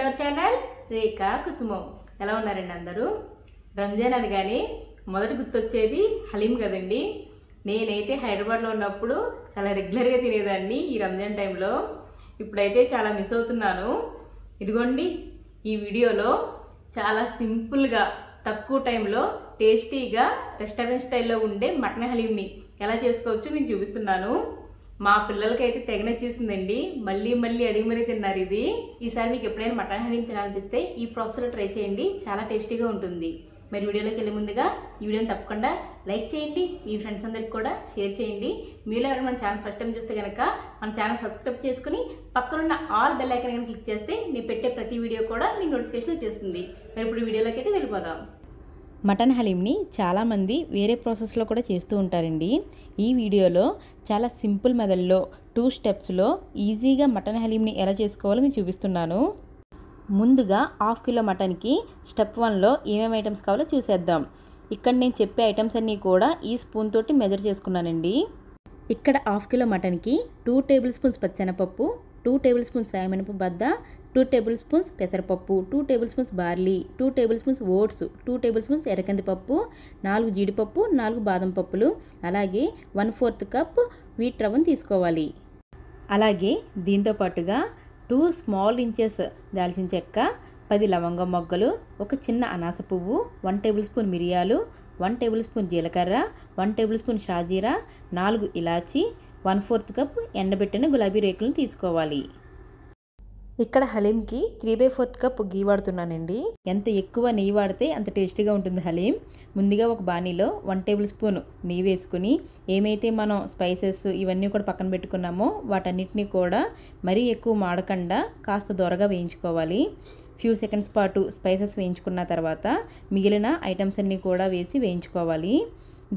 వింటారు ఛానల్ రేఖా కుసుమం ఎలా ఉన్నారండి అందరూ రంజాన్ కానీ మొదటి గుర్తొచ్చేది హలీం కదండి నేనైతే హైదరాబాద్లో ఉన్నప్పుడు చాలా రెగ్యులర్గా తినేదాన్ని ఈ రంజాన్ టైంలో ఇప్పుడైతే చాలా మిస్ అవుతున్నాను ఇదిగోండి ఈ వీడియోలో చాలా సింపుల్గా తక్కువ టైంలో టేస్టీగా రెస్టారెంట్ స్టైల్లో ఉండే మటన్ హలీంని ఎలా చేసుకోవచ్చో నేను చూపిస్తున్నాను మా పిల్లలకి అయితే తెగనచ్చేసిందండి మళ్ళీ మళ్ళీ అడిగి మరీ తిన్నారు ఇది ఈసారి మీకు ఎప్పుడైనా మటన్ హలీం తినాలనిపిస్తే ఈ ప్రాసెస్లో ట్రై చేయండి చాలా టేస్టీగా ఉంటుంది మరి వీడియోలోకి వెళ్ళే ముందుగా ఈ వీడియోని తప్పకుండా లైక్ చేయండి మీ ఫ్రెండ్స్ అందరికి కూడా షేర్ చేయండి మీరు ఎవరైనా మన ఛానల్ ఫస్ట్ టైం చూస్తే కనుక మన ఛానల్ సబ్స్క్రైబ్ చేసుకుని పక్కనున్న ఆల్ బెల్ ఐకన్ కనుక క్లిక్ చేస్తే నేను పెట్టే ప్రతి వీడియో కూడా మీకు నోటిఫికేషన్ వచ్చేస్తుంది మరి ఇప్పుడు వీడియోలోకి అయితే వెళ్ళిపోదాం మటన్ హలీమ్ని చాలామంది వేరే ప్రాసెస్లో కూడా చేస్తూ ఉంటారండి ఈ వీడియోలో చాలా సింపుల్ మెథడ్లో టూ స్టెప్స్లో ఈజీగా మటన్ హలీమ్ని ఎలా చేసుకోవాలో మీకు చూపిస్తున్నాను ముందుగా హాఫ్ కిలో మటన్కి స్టెప్ వన్లో ఏమేమి ఐటమ్స్ కావాలో చూసేద్దాం ఇక్కడ నేను చెప్పే ఐటమ్స్ అన్నీ కూడా ఈ స్పూన్ తోటి మెజర్ చేసుకున్నానండి ఇక్కడ హాఫ్ కిలో మటన్కి టూ టేబుల్ స్పూన్స్ పచ్చెనపప్పు టూ టేబుల్ స్పూన్స్ సాయమినపు బద్ద టూ టేబుల్ స్పూన్స్ పెసరపప్పు two table spoons barley two table spoons oats two table spoons పప్పు నాలుగు జీడిపప్పు నాలుగు బాదం పప్పులు అలాగే వన్ ఫోర్త్ కప్ వీట్ రవ్వను తీసుకోవాలి అలాగే దీంతో పాటుగా టూ స్మాల్ ఇంచెస్ దాల్చిన చెక్క పది లవంగ మొగ్గలు ఒక చిన్న అనాస పువ్వు వన్ టేబుల్ స్పూన్ మిరియాలు వన్ టేబుల్ స్పూన్ జీలకర్ర వన్ టేబుల్ స్పూన్ షాజీరా నాలుగు ఇలాచీ వన్ ఫోర్త్ కప్ ఎండబెట్టిన గులాబీ రేకులను తీసుకోవాలి ఇక్కడ హలీంకి three by fourth cup ghee వాడుతున్నానండి ఎంత ఎక్కువ నెయ్యి వాడితే అంత టేస్టీగా ఉంటుంది హలీం ముందుగా ఒక బాణీలో వన్ టేబుల్ స్పూన్ నెయ్యి వేసుకుని ఏమైతే మనం స్పైసెస్ ఇవన్నీ కూడా పక్కన పెట్టుకున్నామో వాటన్నిటిని కూడా మరీ ఎక్కువ మాడకుండా కాస్త దొరగా వేయించుకోవాలి ఫ్యూ సెకండ్స్ పాటు స్పైసెస్ వేయించుకున్న తర్వాత మిగిలిన ఐటమ్స్ అన్నీ కూడా వేసి వేయించుకోవాలి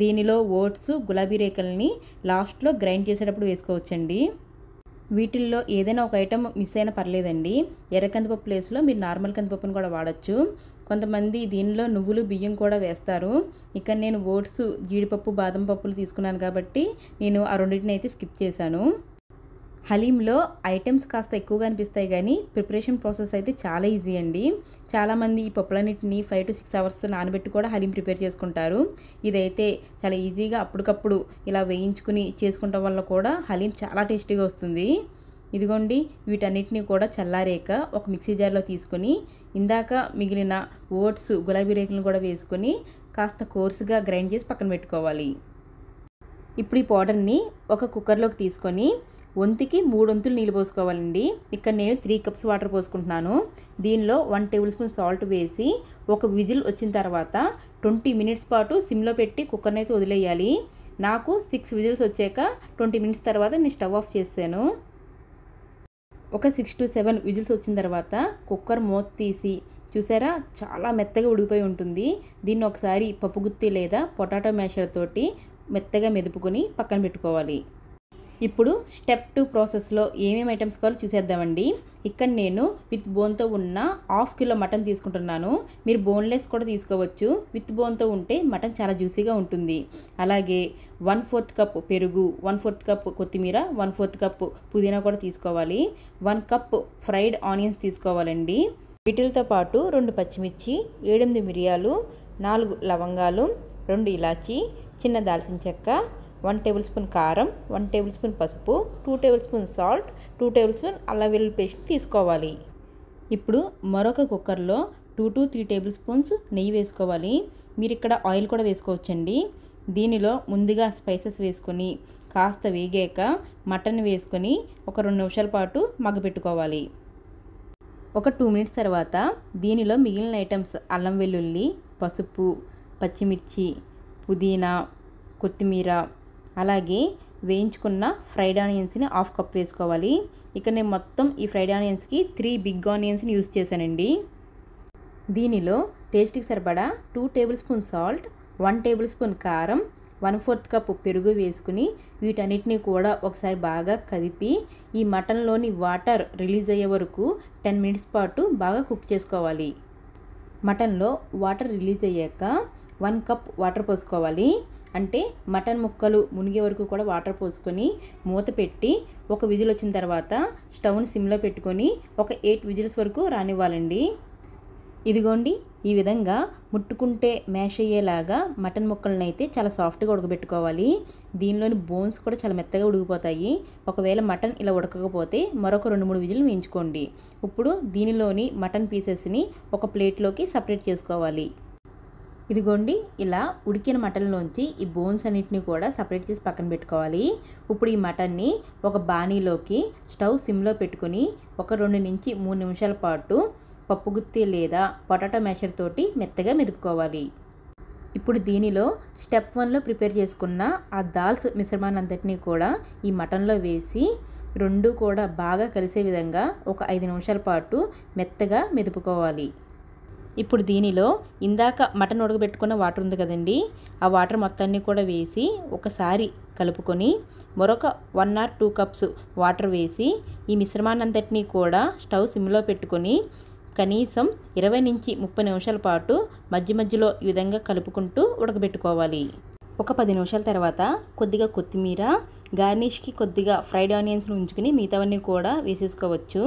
దీనిలో ఓట్స్ గులాబీ రేఖల్ని లాస్ట్లో గ్రైండ్ చేసేటప్పుడు వేసుకోవచ్చండి వీటిల్లో ఏదైనా ఒక ఐటెం మిస్ అయినా పర్లేదండి ఎర్ర కందిపప్పు ప్లేస్లో మీరు నార్మల్ కందిపప్పును కూడా వాడచ్చు కొంతమంది దీనిలో నువ్వులు బియ్యం కూడా వేస్తారు ఇక్కడ నేను ఓట్స్ జీడిపప్పు బాదం పప్పులు తీసుకున్నాను కాబట్టి నేను ఆ రెండింటిని అయితే స్కిప్ చేశాను హలీంలో ఐటమ్స్ కాస్త ఎక్కువగా అనిపిస్తాయి కానీ ప్రిపరేషన్ ప్రాసెస్ అయితే చాలా ఈజీ అండి చాలామంది ఈ పప్పులన్నింటిని ఫైవ్ టు సిక్స్ అవర్స్ నానబెట్టి కూడా హలీం ప్రిపేర్ చేసుకుంటారు ఇదైతే చాలా ఈజీగా అప్పటికప్పుడు ఇలా వేయించుకుని చేసుకుంటాం వల్ల కూడా హలీం చాలా టేస్టీగా వస్తుంది ఇదిగోండి వీటన్నిటిని కూడా చల్లారేక ఒక మిక్సీ జార్లో తీసుకొని ఇందాక మిగిలిన ఓట్స్ గులాబీ రేకులను కూడా వేసుకొని కాస్త కోర్సుగా గ్రైండ్ చేసి పక్కన పెట్టుకోవాలి ఇప్పుడు ఈ పౌడర్ని ఒక కుక్కర్లోకి తీసుకొని ఒంతికి మూడొంతులు నీళ్ళు పోసుకోవాలండి ఇక్కడ నేను త్రీ కప్స్ వాటర్ పోసుకుంటున్నాను దీనిలో వన్ టేబుల్ స్పూన్ సాల్ట్ వేసి ఒక విజిల్ వచ్చిన తర్వాత ట్వంటీ మినిట్స్ పాటు సిమ్లో పెట్టి కుక్కర్ని అయితే వదిలేయాలి నాకు సిక్స్ విజిల్స్ వచ్చాక ట్వంటీ మినిట్స్ తర్వాత నేను స్టవ్ ఆఫ్ చేశాను ఒక సిక్స్ టు సెవెన్ విజిల్స్ వచ్చిన తర్వాత కుక్కర్ మూత తీసి చూసారా చాలా మెత్తగా ఉడిగిపోయి ఉంటుంది దీన్ని ఒకసారి పప్పుగుత్తి లేదా పొటాటో మ్యాషర్ తోటి మెత్తగా మెదుపుకొని పక్కన పెట్టుకోవాలి ఇప్పుడు స్టెప్ టూ ప్రాసెస్లో ఏమేమి ఐటమ్స్ కావాలో చూసేద్దామండి ఇక్కడ నేను విత్ బోన్తో ఉన్న హాఫ్ కిలో మటన్ తీసుకుంటున్నాను మీరు బోన్లెస్ కూడా తీసుకోవచ్చు విత్ బోన్తో ఉంటే మటన్ చాలా జ్యూసీగా ఉంటుంది అలాగే వన్ ఫోర్త్ కప్ పెరుగు వన్ ఫోర్త్ కప్ కొత్తిమీర వన్ ఫోర్త్ కప్ పుదీనా కూడా తీసుకోవాలి వన్ కప్ ఫ్రైడ్ ఆనియన్స్ తీసుకోవాలండి వీటితో పాటు రెండు పచ్చిమిర్చి ఏడెనిమిది మిరియాలు నాలుగు లవంగాలు రెండు ఇలాచి చిన్న దాల్చిన చెక్క వన్ టేబుల్ స్పూన్ కారం వన్ టేబుల్ స్పూన్ పసుపు two table spoon salt two table spoon అల్లం వెల్లుల్లి పేస్ట్ తీసుకోవాలి ఇప్పుడు మరొక కుక్కర్లో two to three table spoons నెయ్యి వేసుకోవాలి మీరు ఇక్కడ ఆయిల్ కూడా వేసుకోవచ్చండి దీనిలో ముందుగా స్పైసెస్ వేసుకొని కాస్త వేగాక మటన్ వేసుకొని ఒక రెండు నిమిషాల పాటు మగ్గపెట్టుకోవాలి ఒక టూ మినిట్స్ తర్వాత దీనిలో మిగిలిన ఐటమ్స్ అల్లం వెల్లుల్లి పసుపు పచ్చిమిర్చి పుదీనా కొత్తిమీర అలాగే వేయించుకున్న ఫ్రైడ్ ఆనియన్స్ని హాఫ్ కప్ వేసుకోవాలి ఇక్కడ నేను మొత్తం ఈ ఫ్రైడ్ ఆనియన్స్కి త్రీ బిగ్ ఆనియన్స్ని యూస్ చేశానండి దీనిలో టేస్ట్కి సరిపడా two table spoon salt one table spoon కారం వన్ ఫోర్త్ కప్ పెరుగు వేసుకుని వీటన్నిటిని కూడా ఒకసారి బాగా కదిపి ఈ మటన్లోని వాటర్ రిలీజ్ అయ్యే వరకు టెన్ మినిట్స్ పాటు బాగా కుక్ చేసుకోవాలి మటన్లో వాటర్ రిలీజ్ అయ్యాక వన్ కప్ వాటర్ పోసుకోవాలి అంటే మటన్ ముక్కలు మునిగే వరకు కూడా వాటర్ పోసుకొని మూత పెట్టి ఒక విజిల్ వచ్చిన తర్వాత స్టవ్ని సిమ్లో పెట్టుకొని ఒక ఎయిట్ విజిల్స్ వరకు రానివ్వాలండి ఇదిగోండి ఈ విధంగా ముట్టుకుంటే మ్యాష్ అయ్యేలాగా మటన్ ముక్కలను అయితే చాలా సాఫ్ట్గా ఉడకబెట్టుకోవాలి దీనిలోని బోన్స్ కూడా చాలా మెత్తగా ఉడికిపోతాయి ఒకవేళ మటన్ ఇలా ఉడకకపోతే మరొక రెండు మూడు విజులు వేయించుకోండి ఇప్పుడు దీనిలోని మటన్ పీసెస్ని ఒక ప్లేట్లోకి సపరేట్ చేసుకోవాలి ఇదిగోండి ఇలా ఉడికిన మటన్లోంచి ఈ బోన్స్ అన్నిటిని కూడా సపరేట్ చేసి పక్కన పెట్టుకోవాలి ఇప్పుడు ఈ మటన్ని ఒక బాణీలోకి స్టవ్ సిమ్లో పెట్టుకుని ఒక రెండు నుంచి మూడు నిమిషాల పాటు పప్పు గుత్తి లేదా పొటాటో మ్యాషర్ తోటి మెత్తగా మెదుపుకోవాలి ఇప్పుడు దీనిలో స్టెప్ వన్లో ప్రిపేర్ చేసుకున్న ఆ దాల్స్ మిశ్రమాన్ని అంతటినీ కూడా ఈ మటన్లో వేసి రెండు కూడా బాగా కలిసే విధంగా ఒక ఐదు నిమిషాల పాటు మెత్తగా మెదుపుకోవాలి ఇప్పుడు దీనిలో ఇందాక మటన్ ఉడకబెట్టుకున్న వాటర్ ఉంది కదండి ఆ వాటర్ మొత్తాన్ని కూడా వేసి ఒకసారి కలుపుకొని మరొక one or two cups water వేసి ఈ మిశ్రమాన్నంతటినీ కూడా స్టవ్ సిమ్లో పెట్టుకొని కనీసం ఇరవై నుంచి ముప్పై నిమిషాల పాటు మధ్య మధ్యలో ఈ విధంగా కలుపుకుంటూ ఉడకబెట్టుకోవాలి ఒక పది నిమిషాల తర్వాత కొద్దిగా కొత్తిమీర గార్నిష్కి కొద్దిగా ఫ్రైడ్ ఆనియన్స్ని ఉంచుకుని మిగతావన్నీ కూడా వేసేసుకోవచ్చు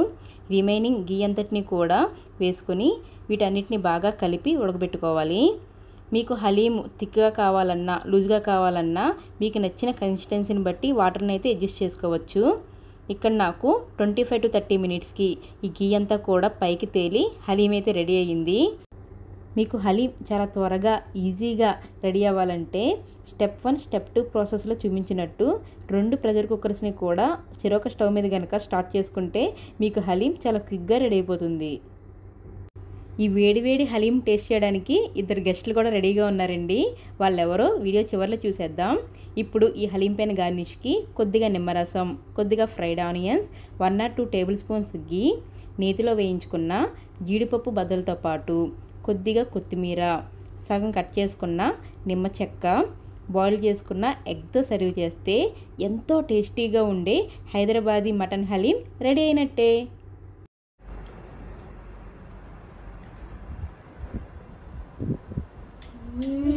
రిమైనింగ్ గీ అంతటిని కూడా వేసుకొని వీటన్నిటిని బాగా కలిపి ఉడకబెట్టుకోవాలి మీకు హలీం థిక్గా కావాలన్నా లూజ్గా కావాలన్నా మీకు నచ్చిన కన్సిస్టెన్సీని బట్టి వాటర్ని అయితే అడ్జస్ట్ చేసుకోవచ్చు ఇక్కడ నాకు ట్వంటీ ఫైవ్ టు థర్టీ మినిట్స్కి ఈ గీ అంతా కూడా పైకి తేలి హలీం అయితే రెడీ అయ్యింది మీకు హలీం చాలా త్వరగా ఈజీగా రెడీ అవ్వాలంటే స్టెప్ వన్ స్టెప్ టూ ప్రాసెస్లో చూపించినట్టు రెండు ప్రెషర్ కుక్కర్స్ని కూడా చిరోక స్టవ్ మీద కనుక స్టార్ట్ చేసుకుంటే మీకు హలీం చాలా క్విక్గా రెడీ అయిపోతుంది ఈ వేడి వేడి హలీం టేస్ట్ చేయడానికి ఇద్దరు గెస్టులు కూడా రెడీగా ఉన్నారండి వాళ్ళెవరో వీడియో చివరిలో చూసేద్దాం ఇప్పుడు ఈ హలీం పైన గార్నిష్కి కొద్దిగా నిమ్మరసం కొద్దిగా fried onions one or two table spoons ghee నేతిలో వేయించుకున్న జీడిపప్పు బద్దలతో పాటు కొద్దిగా కొత్తిమీర సగం కట్ చేసుకున్న నిమ్మ చెక్క బాయిల్ చేసుకున్న ఎగ్తో సర్వ్ చేస్తే ఎంతో టేస్టీగా ఉండే హైదరాబాదీ మటన్ హలీం రెడీ అయినట్టే Mm.